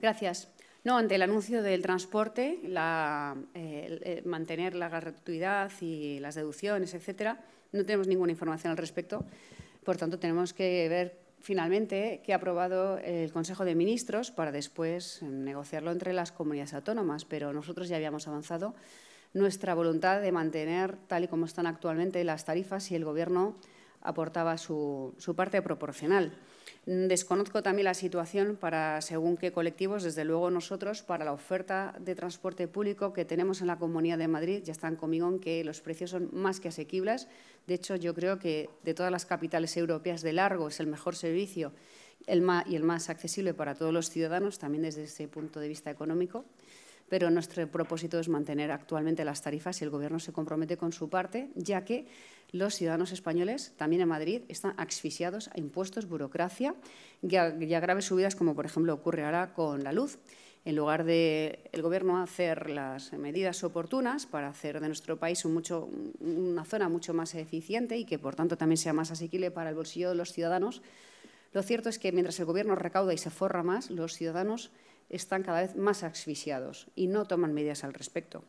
Gracias. No, ante el anuncio del transporte, la, eh, eh, mantener la gratuidad y las deducciones, etcétera, no tenemos ninguna información al respecto. Por tanto, tenemos que ver finalmente qué ha aprobado el Consejo de Ministros para después negociarlo entre las comunidades autónomas. Pero nosotros ya habíamos avanzado nuestra voluntad de mantener, tal y como están actualmente, las tarifas y el Gobierno aportaba su, parte proporcional. Desconozco también la situación para según qué colectivos, desde luego nosotros, para la oferta de transporte público que tenemos en la Comunidad de Madrid, ya están conmigo en que los precios son más que asequibles. De hecho, yo creo que de todas las capitales europeas de largo es el mejor servicio y el más accesible para todos los ciudadanos, también desde ese punto de vista económico pero nuestro propósito es mantener actualmente las tarifas y el Gobierno se compromete con su parte, ya que los ciudadanos españoles, también en Madrid, están asfixiados a impuestos, burocracia y a, graves subidas, como por ejemplo ocurre ahora con la luz en lugar de el Gobierno hacer las medidas oportunas para hacer de nuestro país una zona mucho más eficiente y que, por tanto, también sea más asequible para el bolsillo de los ciudadanos, lo cierto es que mientras el Gobierno recauda y se forra más, los ciudadanos están cada vez más asfixiados y no toman medidas al respecto.